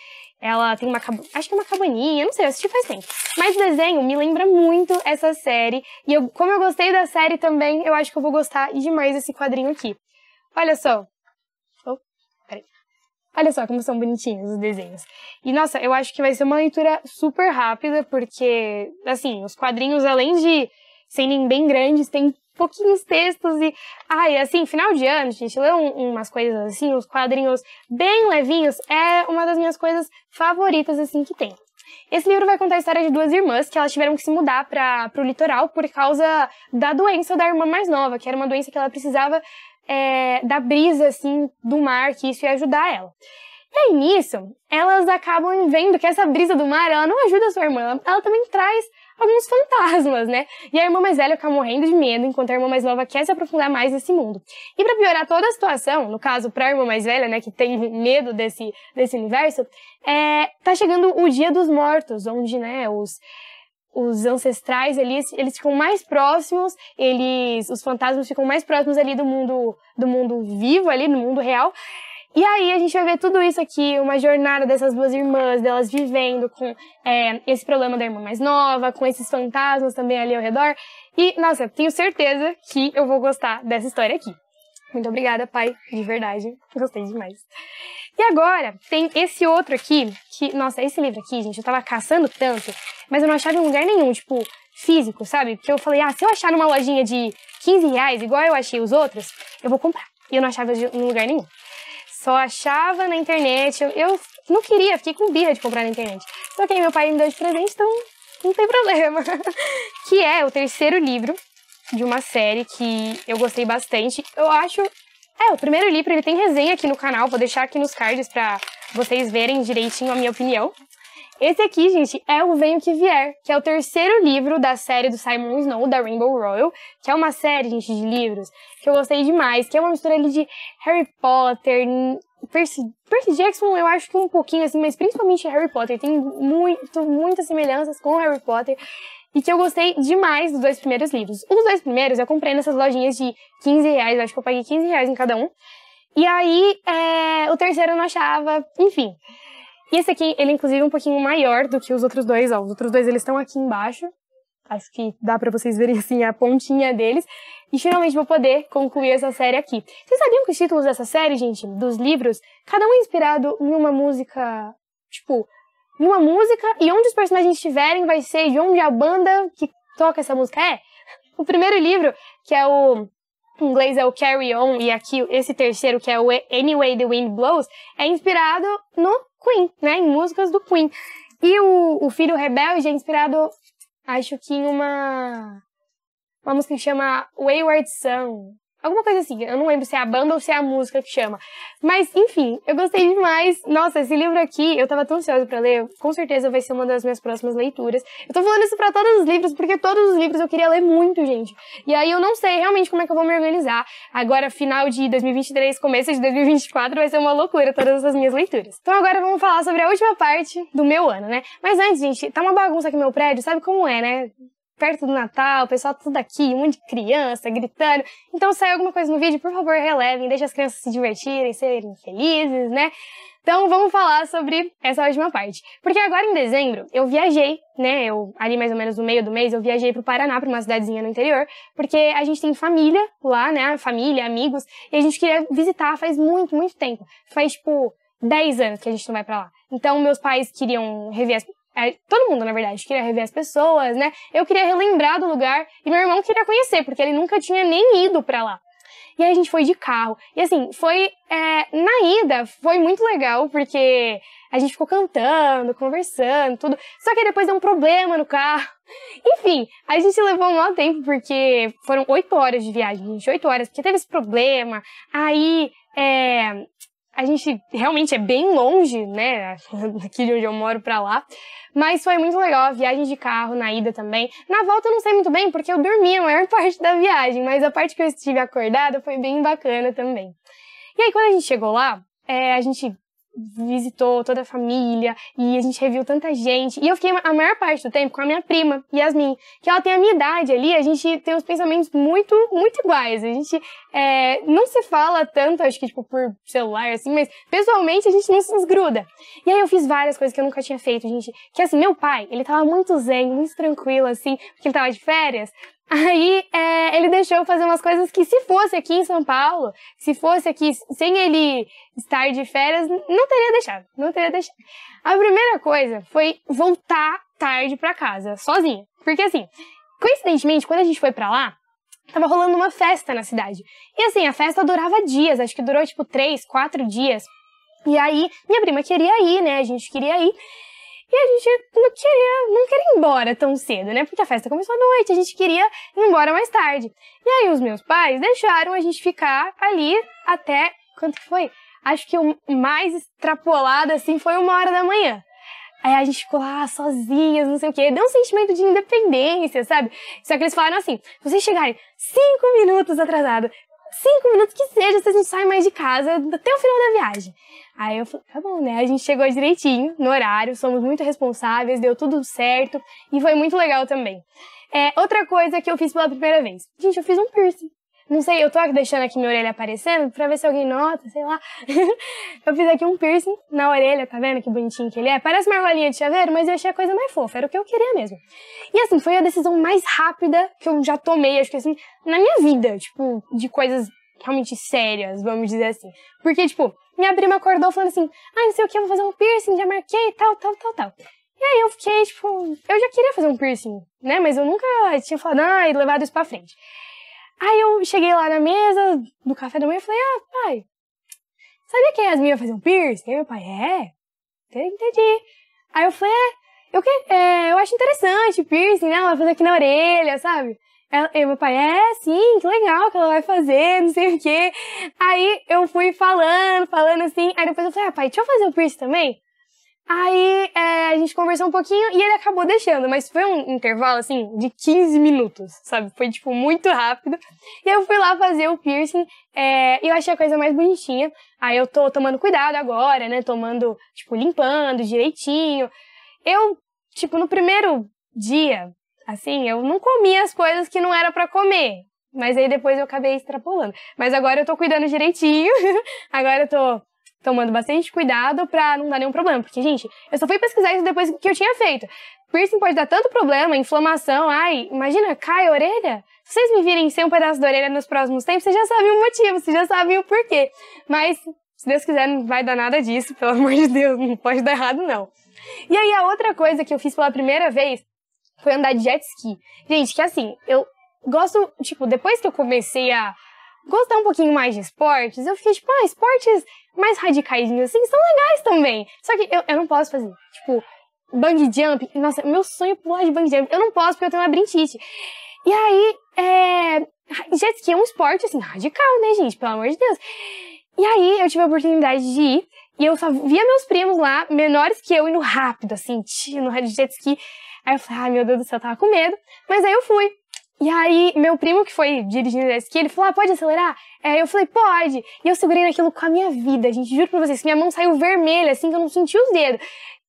ela tem uma. Acho que é uma cabaninha, não sei, eu assisti faz tempo. Mas o desenho me lembra muito essa série. E eu, como eu gostei da série também, eu acho que eu vou gostar demais desse quadrinho aqui. Olha só. Oh, peraí. Olha só como são bonitinhos os desenhos. E nossa, eu acho que vai ser uma leitura super rápida, porque, assim, os quadrinhos, além de serem bem grandes, tem pouquinhos textos e. Ai, assim, final de ano, gente, ler um, umas coisas assim, uns quadrinhos bem levinhos, é uma das minhas coisas favoritas, assim, que tem. Esse livro vai contar a história de duas irmãs que elas tiveram que se mudar para o litoral por causa da doença da irmã mais nova, que era uma doença que ela precisava é, da brisa, assim, do mar, que isso ia ajudar ela. E aí, nisso, elas acabam vendo que essa brisa do mar, ela não ajuda a sua irmã, ela também traz alguns fantasmas, né? E a irmã mais velha fica morrendo de medo, enquanto a irmã mais nova quer se aprofundar mais nesse mundo. E para piorar toda a situação, no caso, pra irmã mais velha, né, que tem medo desse, desse universo, é, tá chegando o Dia dos Mortos, onde, né, os os ancestrais eles, eles ficam mais próximos, eles os fantasmas ficam mais próximos ali do mundo do mundo vivo ali, no mundo real. E aí a gente vai ver tudo isso aqui, uma jornada dessas duas irmãs, delas vivendo com é, esse problema da irmã mais nova, com esses fantasmas também ali ao redor. E, nossa, tenho certeza que eu vou gostar dessa história aqui. Muito obrigada, pai, de verdade. Gostei demais. E agora, tem esse outro aqui, que, nossa, esse livro aqui, gente, eu tava caçando tanto, mas eu não achava em lugar nenhum, tipo, físico, sabe? Porque eu falei, ah, se eu achar numa lojinha de 15 reais, igual eu achei os outros, eu vou comprar. E eu não achava em lugar nenhum. Só achava na internet. Eu, eu não queria, fiquei com birra de comprar na internet. Só que aí meu pai me deu de presente, então não tem problema. que é o terceiro livro de uma série que eu gostei bastante. Eu acho. É, o primeiro livro ele tem resenha aqui no canal, vou deixar aqui nos cards pra vocês verem direitinho a minha opinião. Esse aqui, gente, é o Venho Que Vier, que é o terceiro livro da série do Simon Snow, da Rainbow Royal, que é uma série, gente, de livros que eu gostei demais, que é uma mistura ali de Harry Potter, Percy, Percy Jackson, eu acho que um pouquinho assim, mas principalmente Harry Potter. Tem muito, muitas semelhanças com Harry Potter e que eu gostei demais dos dois primeiros livros. Os dois primeiros eu comprei nessas lojinhas de 15 reais, acho que eu paguei 15 reais em cada um. E aí, é, o terceiro eu não achava, enfim. E esse aqui, ele é inclusive um pouquinho maior do que os outros dois, ó. Os outros dois, eles estão aqui embaixo. Acho que dá pra vocês verem, assim, a pontinha deles. E finalmente vou poder concluir essa série aqui. Vocês sabiam que os títulos dessa série, gente, dos livros, cada um é inspirado em uma música, tipo, em uma música, e onde os personagens estiverem vai ser de onde a banda que toca essa música é. O primeiro livro, que é o em inglês é o Carry On, e aqui esse terceiro, que é o Anyway the Wind Blows, é inspirado no Queen, né? Em músicas do Queen. E o, o Filho Rebelde é inspirado, acho que em uma, uma música que chama Wayward Son, Alguma coisa assim, eu não lembro se é a banda ou se é a música que chama. Mas, enfim, eu gostei demais. Nossa, esse livro aqui, eu tava tão ansiosa pra ler, com certeza vai ser uma das minhas próximas leituras. Eu tô falando isso pra todos os livros, porque todos os livros eu queria ler muito, gente. E aí eu não sei realmente como é que eu vou me organizar. Agora, final de 2023, começo de 2024, vai ser uma loucura todas essas minhas leituras. Então agora vamos falar sobre a última parte do meu ano, né? Mas antes, gente, tá uma bagunça aqui no meu prédio, sabe como é, né? perto do Natal, o pessoal tudo aqui, um monte de criança gritando. Então, se sair alguma coisa no vídeo, por favor, relevem, deixe as crianças se divertirem, serem felizes, né? Então vamos falar sobre essa última parte. Porque agora em dezembro eu viajei, né? Eu ali mais ou menos no meio do mês eu viajei pro Paraná, para uma cidadezinha no interior, porque a gente tem família lá, né? Família, amigos, e a gente queria visitar faz muito, muito tempo. Faz tipo 10 anos que a gente não vai para lá. Então meus pais queriam rever as é, todo mundo, na verdade, queria rever as pessoas, né? Eu queria relembrar do lugar e meu irmão queria conhecer, porque ele nunca tinha nem ido para lá. E aí a gente foi de carro. E assim, foi. É, na ida, foi muito legal, porque a gente ficou cantando, conversando, tudo. Só que depois deu um problema no carro. Enfim, a gente levou um mau tempo, porque foram oito horas de viagem, gente, oito horas, porque teve esse problema. Aí. É, a gente realmente é bem longe, né, aqui de onde eu moro para lá, mas foi muito legal a viagem de carro, na ida também. Na volta eu não sei muito bem, porque eu dormi a maior parte da viagem, mas a parte que eu estive acordada foi bem bacana também. E aí, quando a gente chegou lá, é, a gente visitou toda a família e a gente reviu tanta gente. E eu fiquei a maior parte do tempo com a minha prima, Yasmin, que ela tem a minha idade ali, a gente tem os pensamentos muito, muito iguais. A gente é, não se fala tanto, acho que tipo por celular assim, mas pessoalmente a gente não se desgruda. E aí eu fiz várias coisas que eu nunca tinha feito, gente. Que assim, meu pai, ele tava muito zen, muito tranquilo assim, porque ele tava de férias. Aí é, ele deixou fazer umas coisas que, se fosse aqui em São Paulo, se fosse aqui sem ele estar de férias, não teria deixado. Não teria deixado. A primeira coisa foi voltar tarde para casa, sozinha. Porque assim, coincidentemente, quando a gente foi para lá, tava rolando uma festa na cidade. E assim, a festa durava dias, acho que durou tipo três, quatro dias. E aí, minha prima queria ir, né? A gente queria ir. E a gente não queria, não queria ir embora tão cedo, né? Porque a festa começou à noite, a gente queria ir embora mais tarde. E aí os meus pais deixaram a gente ficar ali até. Quanto que foi? Acho que o mais extrapolado assim foi uma hora da manhã. Aí a gente ficou lá sozinhas, não sei o quê. Deu um sentimento de independência, sabe? Só que eles falaram assim: vocês chegarem cinco minutos atrasado, cinco minutos que seja, vocês não saem mais de casa até o final da viagem. Aí eu falei, tá bom, né? A gente chegou direitinho, no horário, somos muito responsáveis, deu tudo certo e foi muito legal também. É, outra coisa que eu fiz pela primeira vez. Gente, eu fiz um piercing. Não sei, eu tô deixando aqui minha orelha aparecendo pra ver se alguém nota, sei lá. eu fiz aqui um piercing na orelha, tá vendo que bonitinho que ele é? Parece uma argolinha de chaveiro, mas eu achei a coisa mais fofa, era o que eu queria mesmo. E assim, foi a decisão mais rápida que eu já tomei, acho que assim, na minha vida, tipo, de coisas realmente sérias, vamos dizer assim. Porque, tipo, minha prima acordou falando assim, ai, ah, não sei o que, eu vou fazer um piercing, já marquei, tal, tal, tal, tal. E aí eu fiquei, tipo, eu já queria fazer um piercing, né? Mas eu nunca tinha falado, ai, ah, levado isso pra frente. Aí eu cheguei lá na mesa do café da manhã e falei, ah, pai, sabia que a é Yasmin ia fazer um piercing? Aí meu pai, é, entendi. Aí eu falei, é, eu, que, é, eu acho interessante piercing, né? Ela vai fazer aqui na orelha, sabe? Ela, meu pai, é, sim, que legal que ela vai fazer, não sei o quê. Aí eu fui falando, falando assim. Aí depois eu falei, ah, pai, deixa eu fazer o piercing também? Aí é, a gente conversou um pouquinho e ele acabou deixando, mas foi um intervalo assim de 15 minutos, sabe? Foi tipo muito rápido. E eu fui lá fazer o piercing é, eu achei a coisa mais bonitinha. Aí eu tô tomando cuidado agora, né? Tomando, tipo, limpando direitinho. Eu, tipo, no primeiro dia, assim, eu não comia as coisas que não era para comer. Mas aí depois eu acabei extrapolando. Mas agora eu tô cuidando direitinho. agora eu tô tomando bastante cuidado para não dar nenhum problema. Porque, gente, eu só fui pesquisar isso depois que eu tinha feito. Piercing pode dar tanto problema, inflamação, ai, imagina, cai a orelha. Se vocês me virem sem um pedaço de orelha nos próximos tempos, vocês já sabem o motivo, vocês já sabem o porquê. Mas, se Deus quiser, não vai dar nada disso, pelo amor de Deus, não pode dar errado, não. E aí, a outra coisa que eu fiz pela primeira vez foi andar de jet ski. Gente, que assim, eu gosto, tipo, depois que eu comecei a gostar um pouquinho mais de esportes, eu fiquei tipo, ah, esportes mais radicaisinhos assim são legais também. Só que eu, eu não posso fazer. Tipo, bungee jump. Nossa, meu sonho é pular de bungee jump. Eu não posso porque eu tenho uma brintite. E aí, é... jet ski é um esporte, assim, radical, né, gente? Pelo amor de Deus. E aí, eu tive a oportunidade de ir. E eu só via meus primos lá, menores que eu, indo rápido, assim, no jet ski. Aí eu falei, ah, meu Deus do céu, eu tava com medo. Mas aí eu fui. E aí, meu primo que foi dirigindo a esqui, ele falou, ah, pode acelerar? É, eu falei, pode. E eu segurei naquilo com a minha vida, gente. Juro pra vocês que minha mão saiu vermelha, assim, que eu não senti os dedos.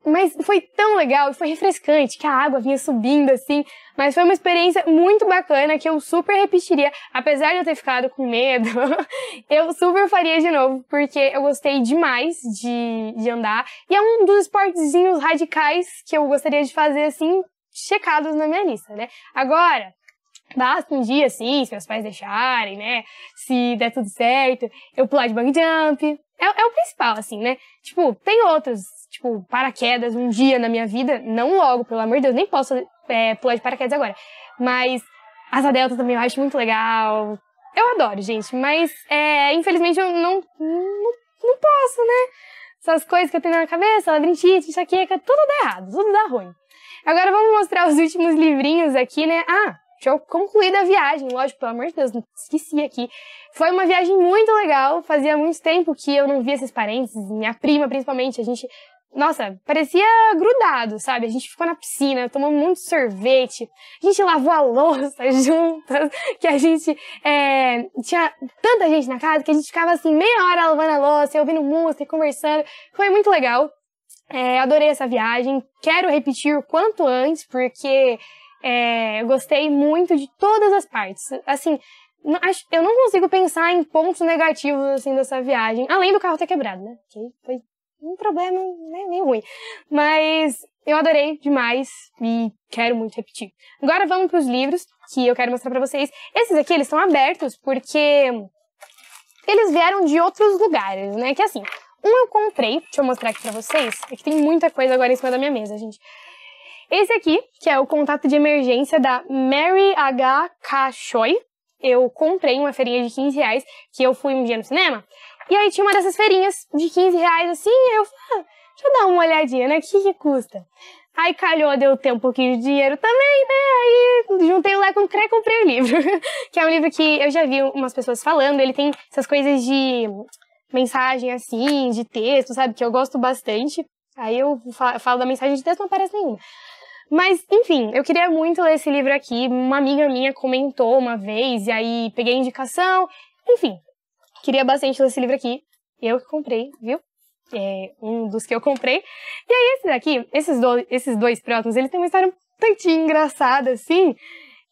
Mas foi tão legal e foi refrescante, que a água vinha subindo assim. Mas foi uma experiência muito bacana que eu super repetiria, apesar de eu ter ficado com medo. eu super faria de novo, porque eu gostei demais de, de andar. E é um dos esportezinhos radicais que eu gostaria de fazer assim, checados na minha lista, né? Agora, Basta um dia, assim, se meus pais deixarem, né? Se der tudo certo, eu pular de bang jump. É, é, o principal, assim, né? Tipo, tem outros, tipo, paraquedas um dia na minha vida. Não logo, pelo amor de Deus, nem posso é, pular de paraquedas agora. Mas asa delta também eu acho muito legal. Eu adoro, gente, mas é, infelizmente eu não, não, não posso, né? Essas coisas que eu tenho na cabeça, labirintite, enxaqueca, tudo dá errado, tudo dá ruim. Agora vamos mostrar os últimos livrinhos aqui, né? Ah, Deixa eu concluir da viagem, lógico, pelo amor de Deus, esqueci aqui. Foi uma viagem muito legal, fazia muito tempo que eu não via esses parentes, minha prima principalmente, a gente nossa, parecia grudado, sabe? A gente ficou na piscina, tomamos muito sorvete, a gente lavou a louça juntas, que a gente é, tinha tanta gente na casa que a gente ficava assim meia hora lavando a louça, ouvindo música, conversando. Foi muito legal. É, adorei essa viagem. Quero repetir o quanto antes, porque é, eu gostei muito de todas as partes. Assim, eu não consigo pensar em pontos negativos assim dessa viagem, além do carro ter quebrado, né? Que foi um problema né, meio ruim. Mas eu adorei demais e quero muito repetir. Agora vamos para os livros que eu quero mostrar para vocês. Esses aqui eles estão abertos porque eles vieram de outros lugares, né? Que assim, um eu comprei, deixa eu mostrar aqui para vocês. É que tem muita coisa agora em cima da minha mesa, gente. Esse aqui, que é o contato de emergência da Mary H. Choi Eu comprei uma feirinha de 15 reais, que eu fui um dia no cinema. E aí tinha uma dessas feirinhas de 15 reais, assim, e eu falei, ah, deixa eu dar uma olhadinha, né? O que, que custa? Aí calhou, deu tempo um pouquinho de dinheiro também, né? Aí juntei o lá com o CRE e comprei o livro. que é um livro que eu já vi umas pessoas falando. Ele tem essas coisas de mensagem assim, de texto, sabe? Que eu gosto bastante. Aí eu falo, falo da mensagem de texto, não aparece nenhuma. Mas, enfim, eu queria muito ler esse livro aqui. Uma amiga minha comentou uma vez, e aí peguei a indicação. Enfim, queria bastante ler esse livro aqui. Eu que comprei, viu? É um dos que eu comprei. E aí, esse daqui, esses, do, esses dois prótons, ele tem uma história um tantinho engraçada, assim,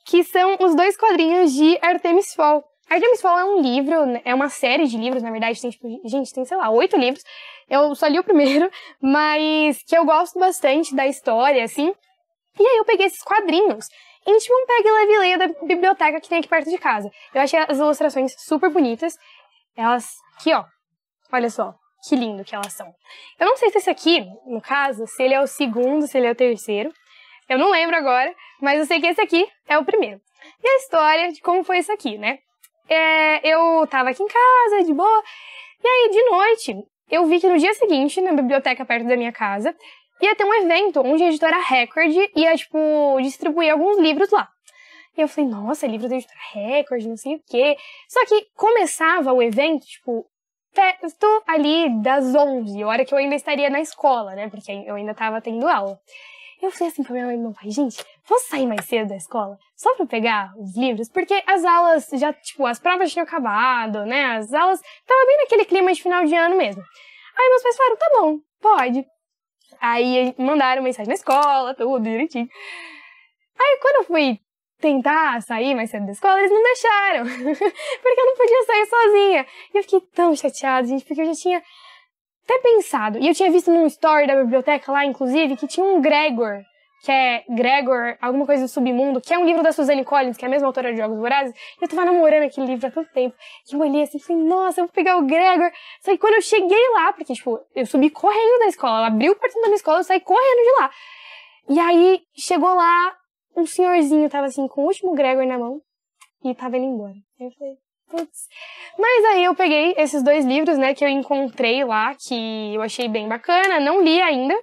que são os dois quadrinhos de Artemis Fowl. Artemis Fowl é um livro, né, é uma série de livros, na verdade, tem, tipo, gente, tem, sei lá, oito livros. Eu só li o primeiro, mas que eu gosto bastante da história, assim. E aí eu peguei esses quadrinhos e tipo um pegue e leve leia da biblioteca que tem aqui perto de casa. Eu achei as ilustrações super bonitas. Elas aqui, ó. Olha só, que lindo que elas são. Eu não sei se esse aqui, no caso, se ele é o segundo, se ele é o terceiro. Eu não lembro agora, mas eu sei que esse aqui é o primeiro. E a história de como foi isso aqui, né? É, eu tava aqui em casa, de boa, e aí de noite eu vi que no dia seguinte, na biblioteca perto da minha casa, ia ter um evento onde a editora Record ia, tipo, distribuir alguns livros lá. E eu falei, nossa, livro da editora é Record, não sei o quê. Só que começava o evento, tipo, perto ali das 11, hora que eu ainda estaria na escola, né? Porque eu ainda tava tendo aula. Eu falei assim pra minha mãe e meu pai, gente, vou sair mais cedo da escola só pra pegar os livros, porque as aulas já, tipo, as provas tinham acabado, né? As aulas, tava bem naquele clima de final de ano mesmo. Aí meus pais falaram, tá bom, pode. Aí mandaram mensagem na escola, tudo direitinho. Aí quando eu fui tentar sair mais cedo da escola, eles não deixaram. porque eu não podia sair sozinha. E eu fiquei tão chateada, gente, porque eu já tinha até pensado. E eu tinha visto num story da biblioteca lá, inclusive, que tinha um Gregor que é Gregor, alguma coisa do submundo, que é um livro da Suzanne Collins, que é a mesma autora de Jogos Vorazes, eu tava namorando aquele livro há tanto tempo, que eu olhei assim e falei, nossa, eu vou pegar o Gregor. Só que quando eu cheguei lá, porque, tipo, eu subi correndo da escola, ela abriu o portão da minha escola, eu saí correndo de lá. E aí, chegou lá, um senhorzinho tava assim, com o último Gregor na mão, e tava indo embora. Aí eu falei, putz. Mas aí eu peguei esses dois livros, né, que eu encontrei lá, que eu achei bem bacana, não li ainda,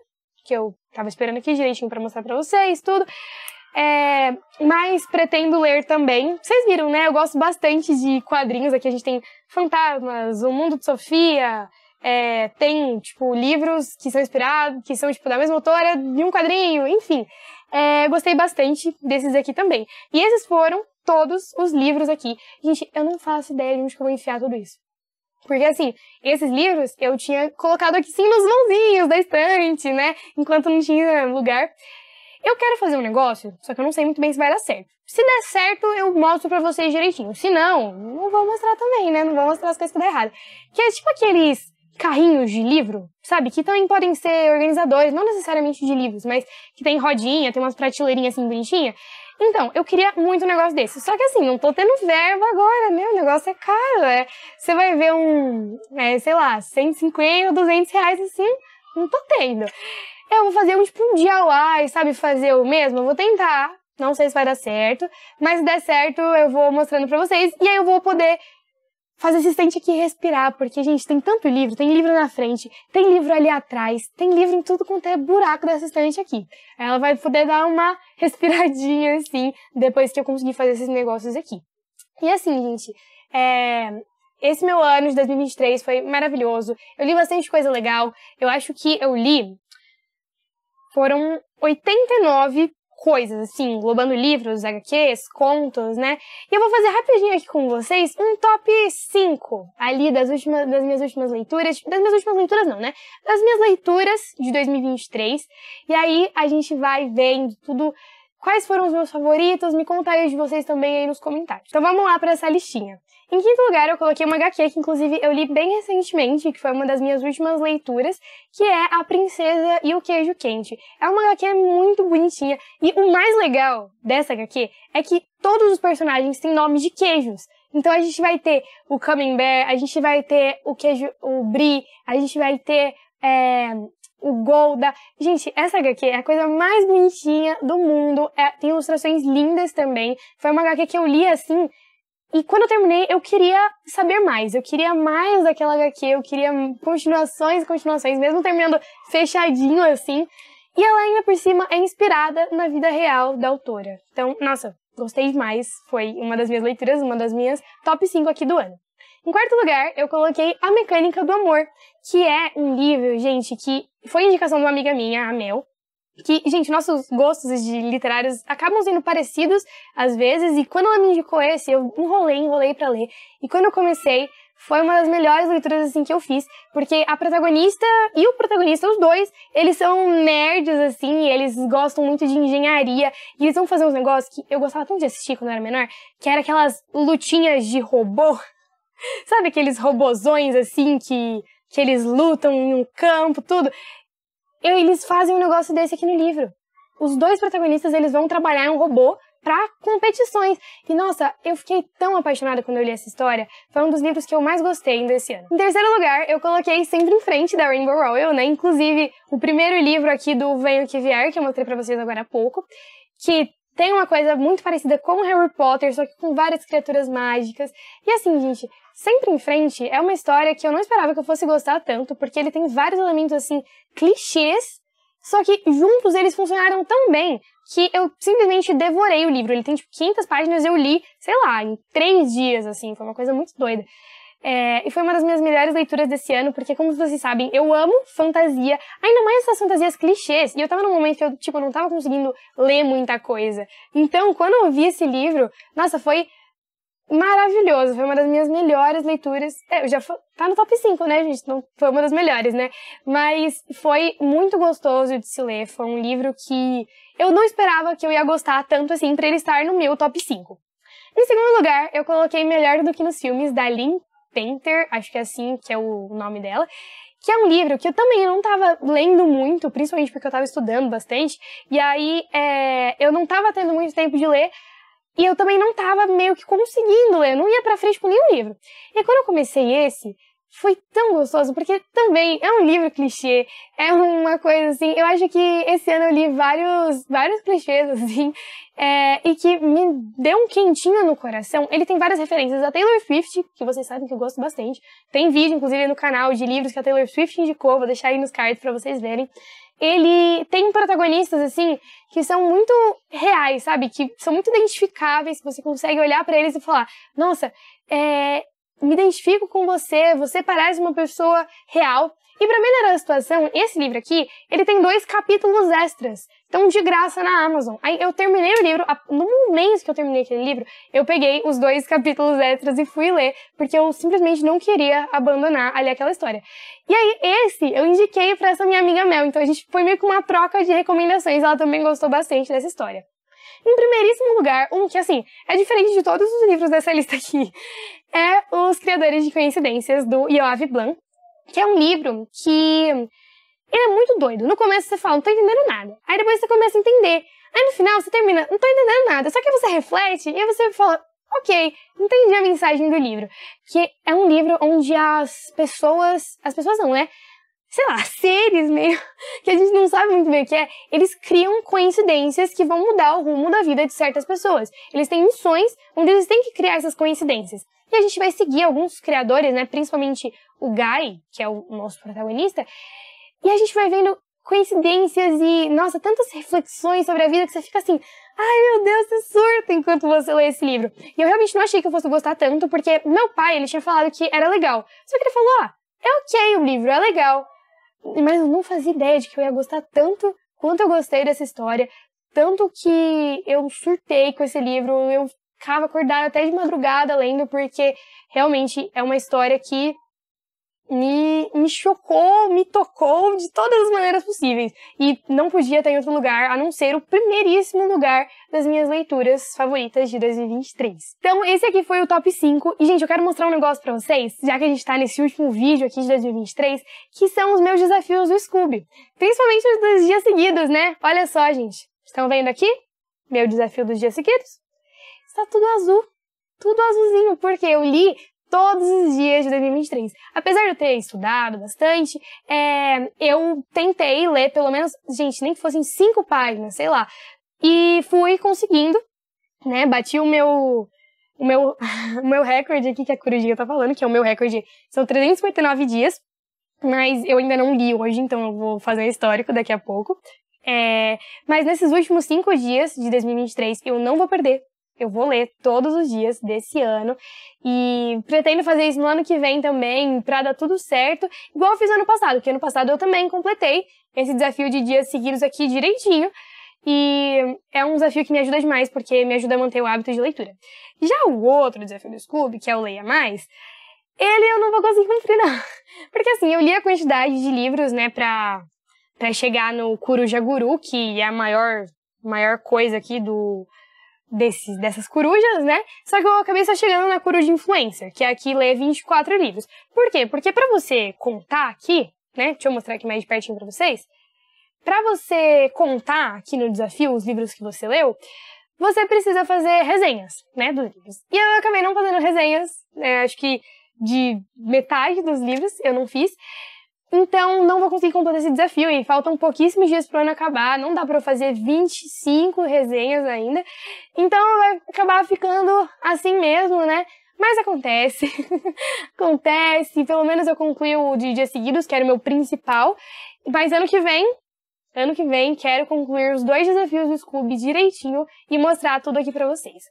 que eu Tava esperando aqui direitinho para mostrar para vocês tudo. É, mas pretendo ler também. Vocês viram, né? Eu gosto bastante de quadrinhos. Aqui a gente tem Fantasmas, O Mundo de Sofia. É, tem, tipo, livros que são inspirados, que são, tipo, da mesma autora, de um quadrinho, enfim. É, gostei bastante desses aqui também. E esses foram todos os livros aqui. Gente, eu não faço ideia de onde que eu vou enfiar tudo isso. Porque, assim, esses livros eu tinha colocado aqui, sim, nos mãozinhos da estante, né? Enquanto não tinha lugar. Eu quero fazer um negócio, só que eu não sei muito bem se vai dar certo. Se der certo, eu mostro pra vocês direitinho. Se não, não vou mostrar também, né? Não vou mostrar as coisas que dá errado. Que é tipo aqueles carrinhos de livro, sabe? Que também podem ser organizadores, não necessariamente de livros, mas que tem rodinha, tem umas prateleirinhas assim bonitinhas. Então, eu queria muito um negócio desse. Só que assim, não tô tendo verba agora, né? O negócio é caro. É... Você vai ver um, é, sei lá, 150 ou 200 reais assim, não tô tendo. Eu vou fazer um tipo um DIY, sabe? Fazer o mesmo. Eu vou tentar. Não sei se vai dar certo, mas se der certo, eu vou mostrando pra vocês. E aí eu vou poder fazer esse aqui respirar, porque, gente, tem tanto livro, tem livro na frente, tem livro ali atrás, tem livro em tudo quanto é buraco dessa estante aqui. Ela vai poder dar uma respiradinha, assim, depois que eu conseguir fazer esses negócios aqui. E assim, gente, é... esse meu ano de 2023 foi maravilhoso. Eu li bastante coisa legal. Eu acho que eu li foram 89 coisas, assim, englobando livros, HQs, contos, né? E eu vou fazer rapidinho aqui com vocês um top 5 ali das, últimas, das minhas últimas leituras. Das minhas últimas leituras, não, né? Das minhas leituras de 2023. E aí a gente vai vendo tudo. Quais foram os meus favoritos? Me conta aí de vocês também aí nos comentários. Então vamos lá para essa listinha. Em quinto lugar, eu coloquei uma HQ que, inclusive, eu li bem recentemente, que foi uma das minhas últimas leituras, que é A Princesa e o Queijo Quente. É uma HQ muito bonitinha, e o mais legal dessa HQ é que todos os personagens têm nomes de queijos. Então a gente vai ter o camembert, a gente vai ter o queijo, o brie, a gente vai ter é, o Golda. Gente, essa HQ é a coisa mais bonitinha do mundo. É, tem ilustrações lindas também. Foi uma HQ que eu li assim e quando eu terminei, eu queria saber mais. Eu queria mais daquela HQ, eu queria continuações e continuações, mesmo terminando fechadinho assim. E ela ainda por cima é inspirada na vida real da autora. Então, nossa, gostei demais. Foi uma das minhas leituras, uma das minhas top 5 aqui do ano. Em quarto lugar, eu coloquei A Mecânica do Amor, que é um livro, gente, que foi indicação de uma amiga minha, a Mel, que, gente, nossos gostos de literários acabam sendo parecidos às vezes, e quando ela me indicou esse, eu enrolei, enrolei para ler. E quando eu comecei, foi uma das melhores leituras assim que eu fiz, porque a protagonista e o protagonista, os dois, eles são nerds assim, eles gostam muito de engenharia, e eles vão fazer uns negócios que eu gostava tanto de assistir quando eu era menor, que era aquelas lutinhas de robô. Sabe aqueles robozões assim que que eles lutam em um campo, tudo eles fazem um negócio desse aqui no livro. Os dois protagonistas, eles vão trabalhar um robô para competições. E nossa, eu fiquei tão apaixonada quando eu li essa história. Foi um dos livros que eu mais gostei ainda esse ano. Em terceiro lugar, eu coloquei sempre em frente da Rainbow Royal, né? Inclusive, o primeiro livro aqui do Venho Que Vier, que eu mostrei para vocês agora há pouco, que tem uma coisa muito parecida com Harry Potter, só que com várias criaturas mágicas. E assim, gente, Sempre em Frente é uma história que eu não esperava que eu fosse gostar tanto, porque ele tem vários elementos assim, clichês, só que juntos eles funcionaram tão bem que eu simplesmente devorei o livro. Ele tem tipo 500 páginas, eu li, sei lá, em três dias, assim, foi uma coisa muito doida. É, e foi uma das minhas melhores leituras desse ano, porque, como vocês sabem, eu amo fantasia, ainda mais essas fantasias clichês, e eu tava num momento que eu, tipo, não tava conseguindo ler muita coisa. Então, quando eu vi esse livro, nossa, foi maravilhoso. Foi uma das minhas melhores leituras. É, eu já tá no top 5, né, gente? Não, foi uma das melhores, né? Mas foi muito gostoso de se ler. Foi um livro que eu não esperava que eu ia gostar tanto assim para ele estar no meu top 5. Em segundo lugar, eu coloquei Melhor do que nos filmes da Lynn Painter, acho que é assim que é o nome dela, que é um livro que eu também não estava lendo muito, principalmente porque eu estava estudando bastante, e aí é, eu não estava tendo muito tempo de ler, e eu também não estava meio que conseguindo ler, não ia para frente com nenhum livro. E quando eu comecei esse, foi tão gostoso, porque também é um livro clichê, é uma coisa assim. Eu acho que esse ano eu li vários, vários clichês, assim, é, e que me deu um quentinho no coração. Ele tem várias referências a Taylor Swift, que vocês sabem que eu gosto bastante. Tem vídeo, inclusive, no canal de livros que a Taylor Swift indicou, vou deixar aí nos cards para vocês verem ele tem protagonistas assim que são muito reais, sabe? Que são muito identificáveis, você consegue olhar para eles e falar: "Nossa, é, me identifico com você, você parece uma pessoa real. E para melhorar a situação, esse livro aqui, ele tem dois capítulos extras. Então, de graça na Amazon. Aí eu terminei o livro, no mês que eu terminei aquele livro, eu peguei os dois capítulos extras e fui ler, porque eu simplesmente não queria abandonar ali aquela história. E aí, esse eu indiquei para essa minha amiga Mel, então a gente foi meio que uma troca de recomendações, ela também gostou bastante dessa história. Em primeiríssimo lugar, um que, assim, é diferente de todos os livros dessa lista aqui, é Os Criadores de Coincidências, do Yoav Blanc, que é um livro que ele é muito doido. No começo você fala, não tô entendendo nada. Aí depois você começa a entender. Aí no final você termina, não tô entendendo nada. Só que você reflete e você fala, ok, entendi a mensagem do livro. Que é um livro onde as pessoas. As pessoas não, né? sei lá, seres meio que a gente não sabe muito bem o que é, eles criam coincidências que vão mudar o rumo da vida de certas pessoas. Eles têm missões onde eles têm que criar essas coincidências. E a gente vai seguir alguns criadores, né, principalmente o Guy, que é o nosso protagonista, e a gente vai vendo coincidências e, nossa, tantas reflexões sobre a vida que você fica assim, ai meu Deus, você surta enquanto você lê esse livro. E eu realmente não achei que eu fosse gostar tanto, porque meu pai, ele tinha falado que era legal. Só que ele falou, ah, é ok o livro, é legal mas eu não fazia ideia de que eu ia gostar tanto quanto eu gostei dessa história, tanto que eu surtei com esse livro, eu ficava acordada até de madrugada lendo, porque realmente é uma história que me, me chocou, me tocou de todas as maneiras possíveis. E não podia ter em outro lugar a não ser o primeiríssimo lugar das minhas leituras favoritas de 2023. Então, esse aqui foi o top 5. E, gente, eu quero mostrar um negócio pra vocês, já que a gente tá nesse último vídeo aqui de 2023, que são os meus desafios do Scooby. Principalmente os dos dias seguidos, né? Olha só, gente. Estão vendo aqui? Meu desafio dos dias seguidos. Está tudo azul tudo azulzinho, porque eu li todos os dias de 2023. Apesar de eu ter estudado bastante, é, eu tentei ler pelo menos, gente, nem que fossem cinco páginas, sei lá. E fui conseguindo, né? Bati o meu. O meu, o meu recorde aqui que a Corujinha tá falando, que é o meu recorde, são 359 dias, mas eu ainda não li hoje, então eu vou fazer um histórico daqui a pouco. É, mas nesses últimos cinco dias de 2023, eu não vou perder eu vou ler todos os dias desse ano e pretendo fazer isso no ano que vem também, para dar tudo certo, igual eu fiz ano passado, porque ano passado eu também completei esse desafio de dias seguidos aqui direitinho. E é um desafio que me ajuda demais, porque me ajuda a manter o hábito de leitura. Já o outro desafio do Scooby, que é o Leia Mais, ele eu não vou conseguir cumprir, não. Porque assim, eu li a quantidade de livros, né, pra, pra chegar no Coruja Guru, que é a maior, maior coisa aqui do, desses, dessas corujas, né? Só que eu acabei só chegando na coruja influencer, que é aqui que lê 24 livros. Por quê? Porque para você contar aqui, né? Deixa eu mostrar aqui mais de pertinho para vocês. Para você contar aqui no desafio os livros que você leu, você precisa fazer resenhas, né, dos livros. E eu acabei não fazendo resenhas, né, acho que de metade dos livros eu não fiz. Então, não vou conseguir completar esse desafio e faltam pouquíssimos dias para o ano acabar, não dá para eu fazer 25 resenhas ainda. Então, vai acabar ficando assim mesmo, né? Mas acontece. acontece. Pelo menos eu concluo de dias seguidos, que era o meu principal. Mas ano que vem, ano que vem, quero concluir os dois desafios do Scooby direitinho e mostrar tudo aqui para vocês.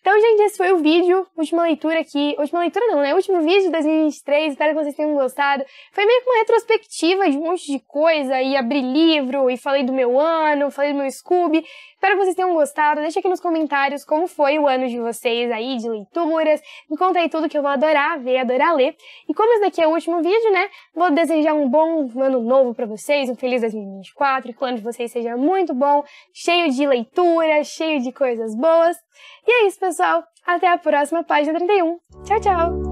Então, gente, esse foi o vídeo, última leitura aqui. Última leitura não, né? Último vídeo de 2023, espero que vocês tenham gostado. Foi meio que uma retrospectiva de um monte de coisa, e abri livro, e falei do meu ano, falei do meu Scooby. Espero que vocês tenham gostado. Deixa aqui nos comentários como foi o ano de vocês aí, de leituras. Me conta aí tudo que eu vou adorar ver, adorar ler. E como esse daqui é o último vídeo, né? Vou desejar um bom ano novo para vocês, um feliz 2024, que o ano de vocês seja muito bom, cheio de leitura, cheio de coisas boas. E é isso, pessoal. Até a próxima página 31. Tchau, tchau!